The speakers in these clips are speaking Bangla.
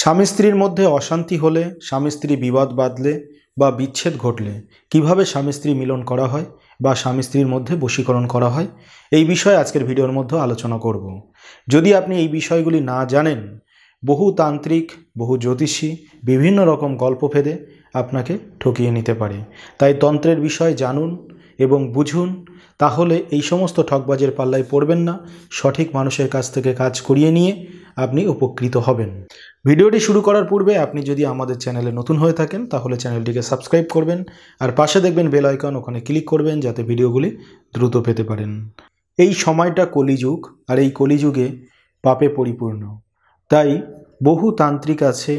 স্বামী স্ত্রীর মধ্যে অশান্তি হলে স্বামী স্ত্রী বিবাদ বাঁধলে বা বিচ্ছেদ ঘটলে কিভাবে স্বামী স্ত্রী মিলন করা হয় বা স্বামী স্ত্রীর মধ্যে বশীকরণ করা হয় এই বিষয়ে আজকের ভিডিওর মধ্যে আলোচনা করব যদি আপনি এই বিষয়গুলি না জানেন বহু তান্ত্রিক বহু জ্যোতিষী বিভিন্ন রকম গল্প ভেদে আপনাকে ঠকিয়ে নিতে পারে তাই তন্ত্রের বিষয় জানুন এবং বুঝুন তাহলে এই সমস্ত ঠকবাজের পাল্লায় পড়বেন না সঠিক মানুষের কাছ থেকে কাজ করিয়ে নিয়ে আপনি উপকৃত হবেন ভিডিওটি শুরু করার পূর্বে আপনি যদি আমাদের চ্যানেলে নতুন হয়ে থাকেন তাহলে চ্যানেলটিকে সাবস্ক্রাইব করবেন আর পাশে দেখবেন বেল আইকন ওখানে ক্লিক করবেন যাতে ভিডিওগুলি দ্রুত পেতে পারেন এই সময়টা কলিযুগ আর এই কলিযুগে পাপে পরিপূর্ণ তাই বহু তান্ত্রিক আছে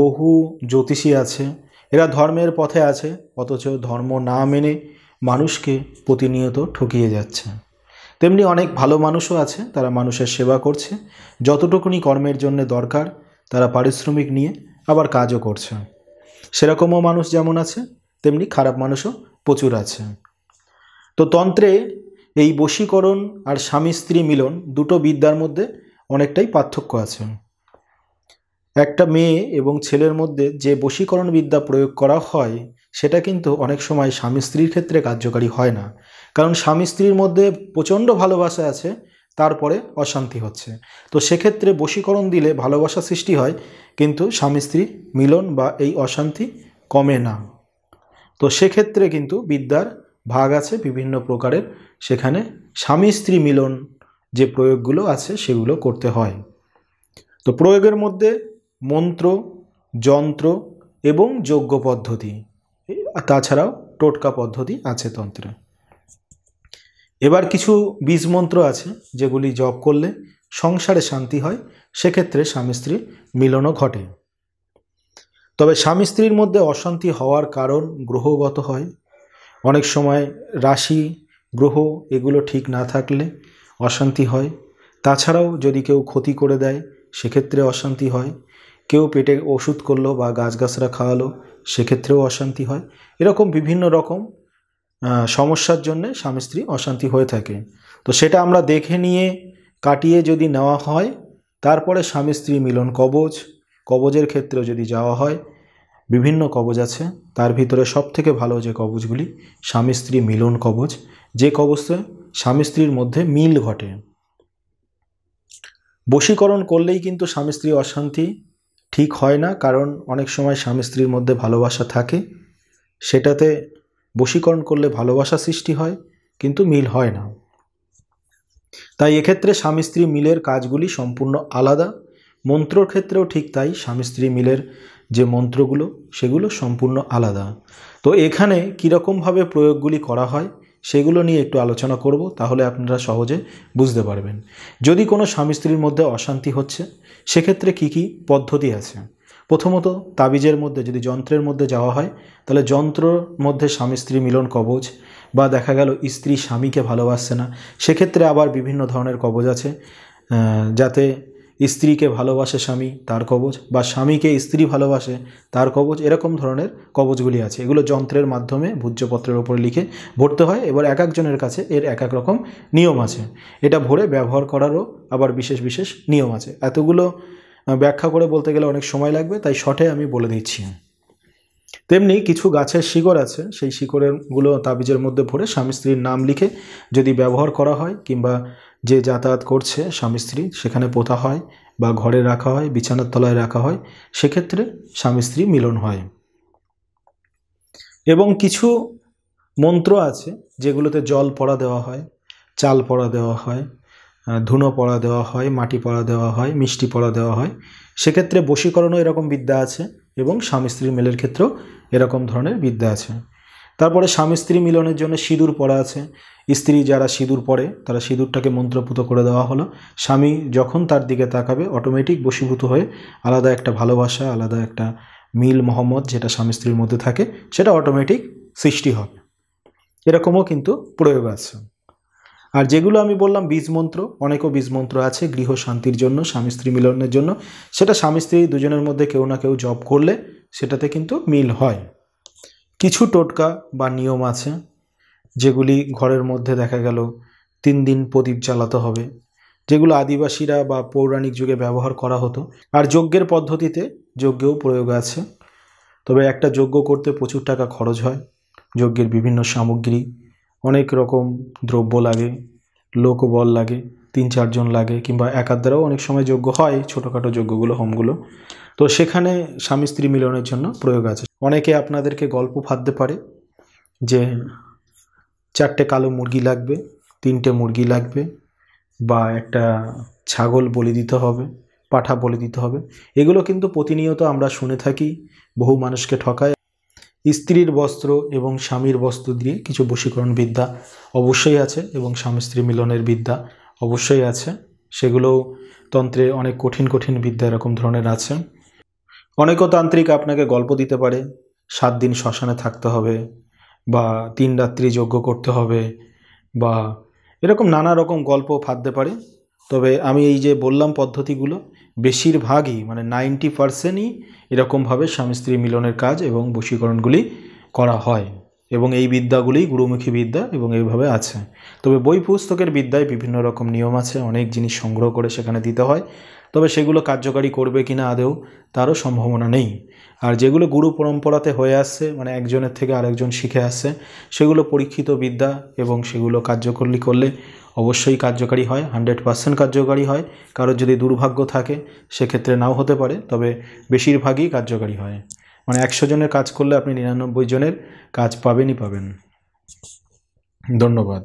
বহু জ্যোতিষী আছে এরা ধর্মের পথে আছে অথচ ধর্ম না মেনে মানুষকে প্রতিনিয়ত ঠকিয়ে যাচ্ছে তেমনি অনেক ভালো মানুষও আছে তারা মানুষের সেবা করছে যতটুকুনি কর্মের জন্য দরকার তারা পারিশ্রমিক নিয়ে আবার কাজও করছে সেরকমও মানুষ যেমন আছে তেমনি খারাপ মানুষও প্রচুর আছে তো তন্ত্রে এই বশীকরণ আর স্বামী স্ত্রী মিলন দুটো বিদ্যার মধ্যে অনেকটাই পার্থক্য আছে একটা মেয়ে এবং ছেলের মধ্যে যে বশীকরণ বিদ্যা প্রয়োগ করা হয় সেটা কিন্তু অনেক সময় স্বামী স্ত্রীর ক্ষেত্রে কার্যকারী হয় না কারণ স্বামী স্ত্রীর মধ্যে প্রচণ্ড ভালোবাসা আছে তারপরে অশান্তি হচ্ছে তো সেক্ষেত্রে বশীকরণ দিলে ভালোবাসা সৃষ্টি হয় কিন্তু স্বামী স্ত্রী মিলন বা এই অশান্তি কমে না তো সেক্ষেত্রে কিন্তু বিদ্যার ভাগ আছে বিভিন্ন প্রকারের সেখানে স্বামী স্ত্রী মিলন যে প্রয়োগগুলো আছে সেগুলো করতে হয় তো প্রয়োগের মধ্যে মন্ত্র যন্ত্র এবং যোগ্য পদ্ধতি তাছাড়াও টোটকা পদ্ধতি আছে তন্ত্রে এবার কিছু বীজ মন্ত্র আছে যেগুলি জপ করলে সংসারে শান্তি হয় সেক্ষেত্রে স্বামী স্ত্রীর মিলনও ঘটে তবে স্বামী স্ত্রীর মধ্যে অশান্তি হওয়ার কারণ গ্রহগত হয় অনেক সময় রাশি গ্রহ এগুলো ঠিক না থাকলে অশান্তি হয় তাছাড়াও যদি কেউ ক্ষতি করে দেয় সেক্ষেত্রে অশান্তি হয় কেউ পেটে ওষুধ করলো বা গাছগাছরা খাওয়ালো সেক্ষেত্রেও অশান্তি হয় এরকম বিভিন্ন রকম সমস্যার জন্যে স্বামী স্ত্রী অশান্তি হয়ে থাকে তো সেটা আমরা দেখে নিয়ে কাটিয়ে যদি নেওয়া হয় তারপরে স্বামী স্ত্রী মিলন কবজ কবজের ক্ষেত্রে যদি যাওয়া হয় বিভিন্ন কবজ আছে তার ভিতরে সব থেকে ভালো যে কবজগুলি স্বামী স্ত্রী মিলন কবজ যে কবজে স্বামী স্ত্রীর মধ্যে মিল ঘটে বশীকরণ করলেই কিন্তু স্বামী স্ত্রী অশান্তি ঠিক হয় না কারণ অনেক সময় স্বামী স্ত্রীর মধ্যে ভালোবাসা থাকে সেটাতে বশীকরণ করলে ভালোবাসা সৃষ্টি হয় কিন্তু মিল হয় না তাই এক্ষেত্রে স্বামী স্ত্রী মিলের কাজগুলি সম্পূর্ণ আলাদা মন্ত্রর ক্ষেত্রেও ঠিক তাই স্বামী স্ত্রী মিলের যে মন্ত্রগুলো সেগুলো সম্পূর্ণ আলাদা তো এখানে কীরকমভাবে প্রয়োগগুলি করা হয় সেগুলো নিয়ে একটু আলোচনা করব তাহলে আপনারা সহজে বুঝতে পারবেন যদি কোনো স্বামী স্ত্রীর মধ্যে অশান্তি হচ্ছে সেক্ষেত্রে কি কি পদ্ধতি আছে প্রথমত তাবিজের মধ্যে যদি যন্ত্রের মধ্যে যাওয়া হয় তাহলে যন্ত্রর মধ্যে স্বামী স্ত্রী মিলন কবচ বা দেখা গেল স্ত্রী স্বামীকে ভালোবাসছে না সেক্ষেত্রে আবার বিভিন্ন ধরনের কবজ আছে যাতে স্ত্রীকে ভালোবাসে স্বামী তার কবচ বা স্বামীকে স্ত্রী ভালোবাসে তার কবচ এরকম ধরনের কবচগুলি আছে এগুলো যন্ত্রের মাধ্যমে ভূজ্যপত্রের ওপরে লিখে ভরতে হয় এবার এক একজনের কাছে এর এক এক রকম নিয়ম আছে এটা ভরে ব্যবহার করারও আবার বিশেষ বিশেষ নিয়ম আছে এতগুলো ব্যাখ্যা করে বলতে গেলে অনেক সময় লাগবে তাই শটে আমি বলে দিচ্ছি তেমনি কিছু গাছের শিকড় আছে সেই শিকড়েরগুলো তাবিজের মধ্যে ভরে স্বামী স্ত্রীর নাম লিখে যদি ব্যবহার করা হয় কিংবা যে যাতায়াত করছে স্বামী স্ত্রী সেখানে পোতা হয় বা ঘরে রাখা হয় বিছানার তলায় রাখা হয় সেক্ষেত্রে স্বামী স্ত্রী মিলন হয় এবং কিছু মন্ত্র আছে যেগুলোতে জল পড়া দেওয়া হয় চাল পড়া দেওয়া হয় ধুনো পড়া দেওয়া হয় মাটি পড়া দেওয়া হয় মিষ্টি পড়া দেওয়া হয় সেক্ষেত্রে বশীকরণও এরকম বিদ্যা আছে এবং স্বামী স্ত্রী মেলের ক্ষেত্রেও এরকম ধরনের বিদ্যা আছে তারপরে স্বামী স্ত্রী মিলনের জন্য সিঁদুর পড়া আছে স্ত্রী যারা সিঁদুর পরে তারা সিঁদুরটাকে মন্ত্রপুত করে দেওয়া হলো স্বামী যখন তার দিকে তাকাবে অটোমেটিক বশীভূত হয়ে আলাদা একটা ভালোবাসা আলাদা একটা মিল মহম্মদ যেটা স্বামী স্ত্রীর মধ্যে থাকে সেটা অটোমেটিক সৃষ্টি হবে এরকমও কিন্তু প্রয়োগ আছে আর যেগুলো আমি বললাম বীজ মন্ত্র অনেকও বীজ মন্ত্র আছে গৃহ শান্তির জন্য স্বামী স্ত্রী মিলনের জন্য সেটা স্বামী স্ত্রী দুজনের মধ্যে কেউ না কেউ জব করলে সেটাতে কিন্তু মিল হয় কিছু টোটকা বা নিয়ম আছে যেগুলি ঘরের মধ্যে দেখা গেল তিন দিন প্রদীপ জ্বালাতে হবে যেগুলো আদিবাসীরা বা পৌরাণিক যুগে ব্যবহার করা হতো আর যজ্ঞের পদ্ধতিতে যজ্ঞেও প্রয়োগ আছে তবে একটা যজ্ঞ করতে প্রচুর টাকা খরচ হয় যজ্ঞের বিভিন্ন সামগ্রী অনেক রকম দ্রব্য লাগে লোকবল লাগে তিন চারজন লাগে কিংবা একার দ্বারাও অনেক সময় যোগ্য হয় ছোটোখাটো যজ্ঞগুলো হোমগুলো তো সেখানে স্বামী স্ত্রী মিলনের জন্য প্রয়োগ আছে অনেকে আপনাদেরকে গল্প ফাঁদতে পারে যে চারটে কালো মুরগি লাগবে তিনটে মুরগি লাগবে বা একটা ছাগল বলি দিতে হবে পাঠা বলে দিতে হবে এগুলো কিন্তু প্রতিনিয়ত আমরা শুনে থাকি বহু মানুষকে ঠকায় স্ত্রীর বস্ত্র এবং স্বামীর বস্ত্র দিয়ে কিছু বশীকরণ বিদ্যা অবশ্যই আছে এবং স্বামী স্ত্রী মিলনের বিদ্যা অবশ্যই আছে সেগুলোও তন্ত্রে অনেক কঠিন কঠিন বিদ্যা এরকম ধরনের আছে অনেকও তান্ত্রিক আপনাকে গল্প দিতে পারে সাত দিন শ্মশানে থাকতে হবে বা তিন রাত্রি যজ্ঞ করতে হবে বা এরকম নানা রকম গল্প ফাঁদতে পারে তবে আমি এই যে বললাম পদ্ধতিগুলো বেশিরভাগই মানে নাইনটি পারসেন্টই এরকমভাবে স্বামী স্ত্রী মিলনের কাজ এবং বশীকরণগুলি করা হয় এবং এই বিদ্যাগুলি গুরুমুখী বিদ্যা এবং এইভাবে আছে তবে বই পুস্তকের বিদ্যায় বিভিন্ন রকম নিয়ম আছে অনেক জিনিস সংগ্রহ করে সেখানে দিতে হয় তবে সেগুলো কার্যকারী করবে কি না আদৌ তারও সম্ভাবনা নেই আর যেগুলো গুরু পরম্পরাতে হয়ে আসছে মানে একজনের থেকে আরেকজন শিখে আসছে সেগুলো পরীক্ষিত বিদ্যা এবং সেগুলো কার্যকরী করলে অবশ্যই কার্যকারী হয় হান্ড্রেড পার্সেন্ট কার্যকারী হয় কারোর যদি দুর্ভাগ্য থাকে সেক্ষেত্রে নাও হতে পারে তবে বেশিরভাগই কার্যকারী হয় মানে একশো জনের কাজ করলে আপনি নিরানব্বই জনের কাজ পাবেনই পাবেন ধন্যবাদ